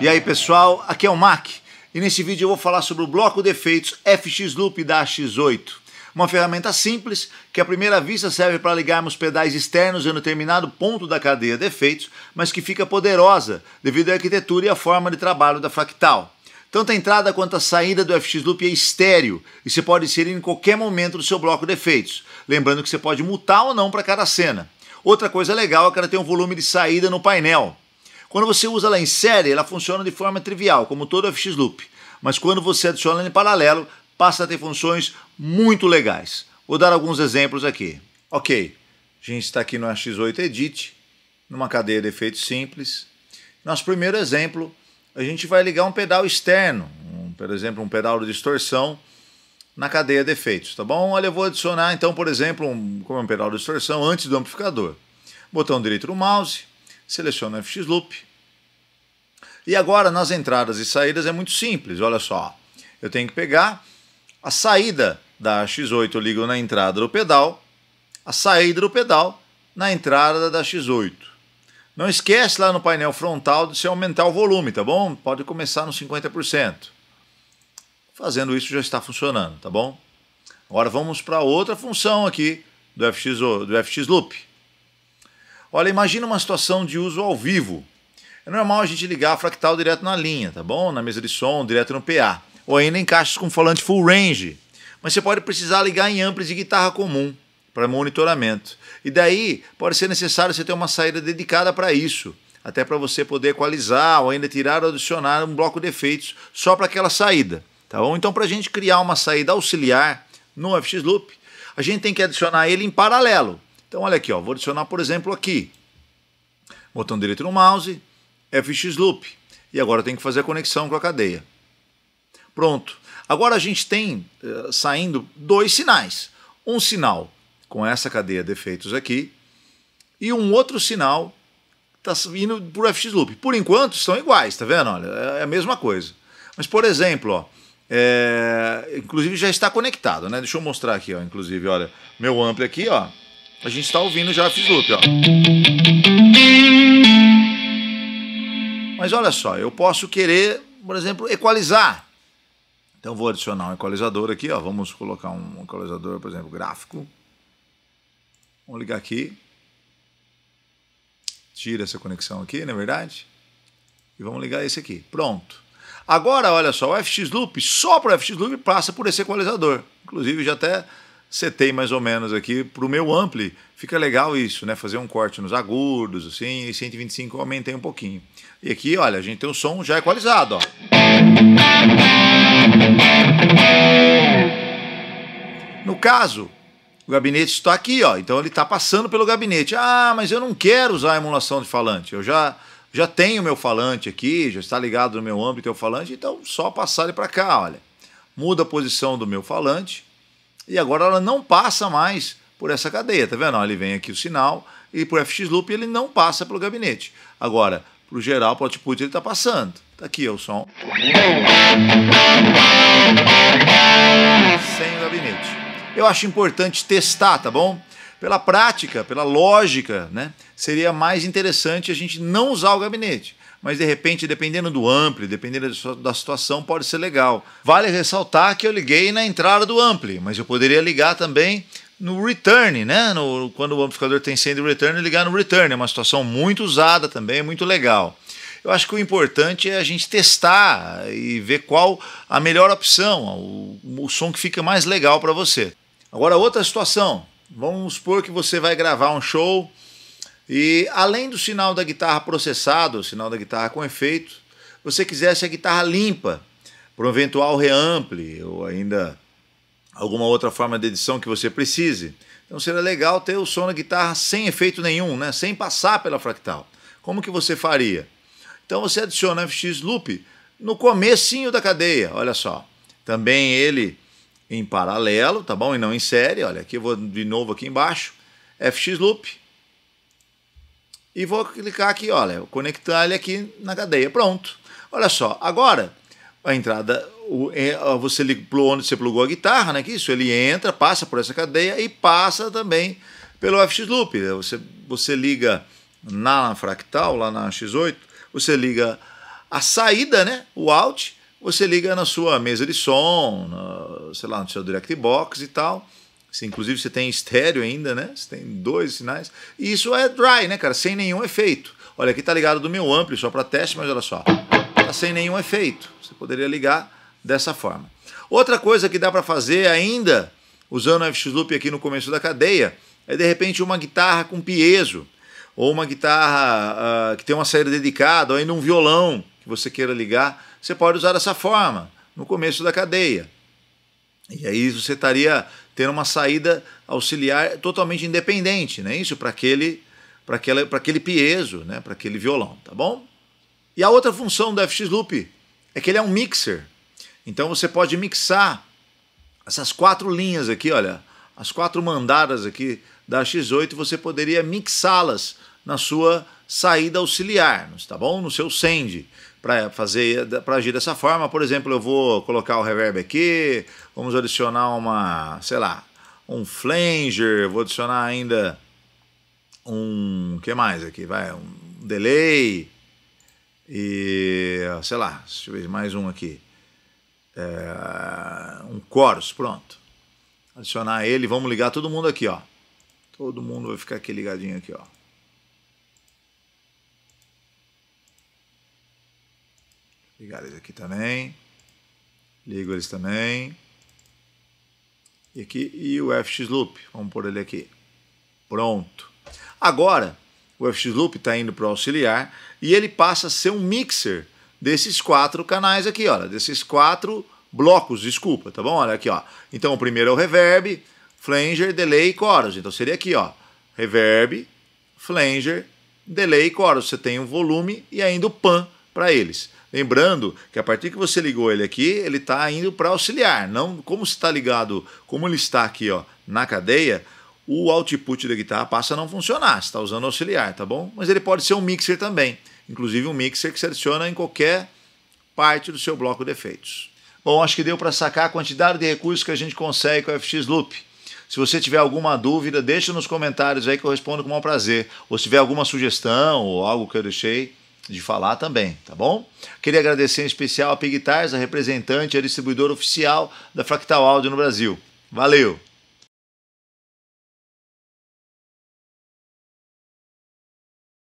E aí pessoal, aqui é o Mac e nesse vídeo eu vou falar sobre o bloco de efeitos FX Loop da X8. Uma ferramenta simples que à primeira vista serve para ligarmos pedais externos em um determinado ponto da cadeia de efeitos, mas que fica poderosa devido à arquitetura e à forma de trabalho da fractal. Tanto a entrada quanto a saída do FX Loop é estéreo e você pode inserir em qualquer momento do seu bloco de efeitos, lembrando que você pode mutar ou não para cada cena. Outra coisa legal é que ela tem um volume de saída no painel, quando você usa ela em série, ela funciona de forma trivial, como todo FX loop. Mas quando você adiciona ela em paralelo, passa a ter funções muito legais. Vou dar alguns exemplos aqui. Ok, a gente está aqui no AX8 Edit, numa cadeia de efeitos simples. Nosso primeiro exemplo, a gente vai ligar um pedal externo, um, por exemplo, um pedal de distorção na cadeia de efeitos, tá bom? Olha, eu vou adicionar então, por exemplo, um, como é um pedal de distorção antes do amplificador. Botão direito do mouse, seleciono o FX Loop. E agora nas entradas e saídas é muito simples, olha só. Eu tenho que pegar a saída da X8 eu ligo na entrada do pedal, a saída do pedal na entrada da X8. Não esquece lá no painel frontal de se aumentar o volume, tá bom? Pode começar no 50%. Fazendo isso já está funcionando, tá bom? Agora vamos para outra função aqui do FX, do FX Loop. Olha, imagina uma situação de uso ao vivo. É normal a gente ligar a fractal direto na linha, tá bom? Na mesa de som, direto no PA. Ou ainda em caixas com falante full range. Mas você pode precisar ligar em amplis de guitarra comum para monitoramento. E daí pode ser necessário você ter uma saída dedicada para isso, até para você poder equalizar ou ainda tirar ou adicionar um bloco de efeitos só para aquela saída, tá bom? Então para a gente criar uma saída auxiliar no FX Loop, a gente tem que adicionar ele em paralelo então, olha aqui, ó, vou adicionar, por exemplo, aqui. Botão direito no mouse, FX Loop. E agora tem que fazer a conexão com a cadeia. Pronto. Agora a gente tem uh, saindo dois sinais. Um sinal com essa cadeia de efeitos aqui e um outro sinal está vindo por FX Loop. Por enquanto estão iguais, tá vendo? Olha, é, é a mesma coisa. Mas, por exemplo, ó, é... inclusive já está conectado, né? Deixa eu mostrar aqui, ó, inclusive, olha, meu amplo aqui, ó, a gente está ouvindo já FX loop, ó. Mas olha só, eu posso querer, por exemplo, equalizar. Então vou adicionar um equalizador aqui, ó. Vamos colocar um equalizador, por exemplo, gráfico. Vamos ligar aqui. Tira essa conexão aqui, não é verdade? E vamos ligar esse aqui. Pronto. Agora, olha só, o FX Loop, só para o FX Loop, passa por esse equalizador. Inclusive, já até setei mais ou menos aqui para o meu ampli. Fica legal isso, né? Fazer um corte nos agudos, assim, e 125 eu aumentei um pouquinho. E aqui, olha, a gente tem o som já equalizado, ó. No caso, o gabinete está aqui, ó. Então ele está passando pelo gabinete. Ah, mas eu não quero usar a emulação de falante. Eu já já tenho meu falante aqui, já está ligado no meu âmbito o falante, então só passar ele para cá, olha. Muda a posição do meu falante e agora ela não passa mais por essa cadeia, tá vendo? Ele vem aqui o sinal e por FX loop ele não passa pelo gabinete. Agora, para o geral, para o output ele está passando. Tá aqui é o som. Sem o gabinete. Eu acho importante testar, tá bom? Pela prática, pela lógica, né? Seria mais interessante a gente não usar o gabinete mas de repente, dependendo do ampli, dependendo da situação, pode ser legal. Vale ressaltar que eu liguei na entrada do ampli, mas eu poderia ligar também no return, né? No, quando o amplificador tem sendo return, ligar no return. É uma situação muito usada também, muito legal. Eu acho que o importante é a gente testar e ver qual a melhor opção, o, o som que fica mais legal para você. Agora, outra situação. Vamos supor que você vai gravar um show e além do sinal da guitarra processado, o sinal da guitarra com efeito, você quisesse a guitarra limpa, para um eventual reample ou ainda alguma outra forma de edição que você precise. Então seria legal ter o som da guitarra sem efeito nenhum, né? sem passar pela fractal. Como que você faria? Então você adiciona FX Loop no comecinho da cadeia, olha só. Também ele em paralelo, tá bom? E não em série, olha, aqui eu vou de novo aqui embaixo, FX Loop, e vou clicar aqui, olha, conectar ele aqui na cadeia. Pronto. Olha só, agora a entrada, o, é, você ligou onde você plugou a guitarra, né? Que isso, ele entra, passa por essa cadeia e passa também pelo FX Loop. É, você, você liga na fractal, lá na X8, você liga a saída, né? O out, você liga na sua mesa de som, na, sei lá, no seu direct box e tal se, inclusive você tem estéreo ainda, né? Você tem dois sinais. E isso é dry, né, cara? Sem nenhum efeito. Olha, aqui tá ligado do meu ampli só para teste, mas olha só. Tá sem nenhum efeito. Você poderia ligar dessa forma. Outra coisa que dá para fazer ainda, usando o FX Loop aqui no começo da cadeia, é de repente uma guitarra com piezo, ou uma guitarra uh, que tem uma saída dedicada, ou ainda um violão que você queira ligar. Você pode usar dessa forma, no começo da cadeia. E aí você estaria ter uma saída auxiliar totalmente independente, né? Isso para aquele para aquele para aquele piezo, né? Para aquele violão, tá bom? E a outra função do FX Loop é que ele é um mixer. Então você pode mixar essas quatro linhas aqui, olha, as quatro mandadas aqui da X8, você poderia mixá-las na sua saída auxiliar, tá bom? No seu send para fazer para agir dessa forma. Por exemplo, eu vou colocar o reverb aqui, vamos adicionar uma, sei lá, um flanger, vou adicionar ainda um, que mais aqui, vai, um delay e sei lá, deixa eu ver mais um aqui. É, um chorus, pronto. Adicionar ele, vamos ligar todo mundo aqui, ó. Todo mundo vai ficar aqui ligadinho aqui, ó. Ligar eles aqui também. Ligo eles também. E aqui, e o FX Loop. Vamos pôr ele aqui. Pronto. Agora, o FX Loop está indo para o auxiliar e ele passa a ser um mixer desses quatro canais aqui, olha, desses quatro blocos, desculpa, tá bom? Olha aqui, ó. Então o primeiro é o reverb, flanger, delay e chorus. Então seria aqui, ó. Reverb, flanger, delay e chorus. Você tem o volume e ainda o pan para eles. Lembrando que a partir que você ligou ele aqui, ele está indo para auxiliar. Não, como está ligado, como ele está aqui ó, na cadeia, o output da guitarra passa a não funcionar. Você está usando auxiliar, tá bom? Mas ele pode ser um mixer também. Inclusive um mixer que se adiciona em qualquer parte do seu bloco de efeitos. Bom, acho que deu para sacar a quantidade de recursos que a gente consegue com o FX Loop. Se você tiver alguma dúvida, deixa nos comentários aí que eu respondo com o maior prazer. Ou se tiver alguma sugestão ou algo que eu deixei, de falar também, tá bom? Queria agradecer em especial a Pigtars, a representante e a distribuidora oficial da Fractal Audio no Brasil. Valeu!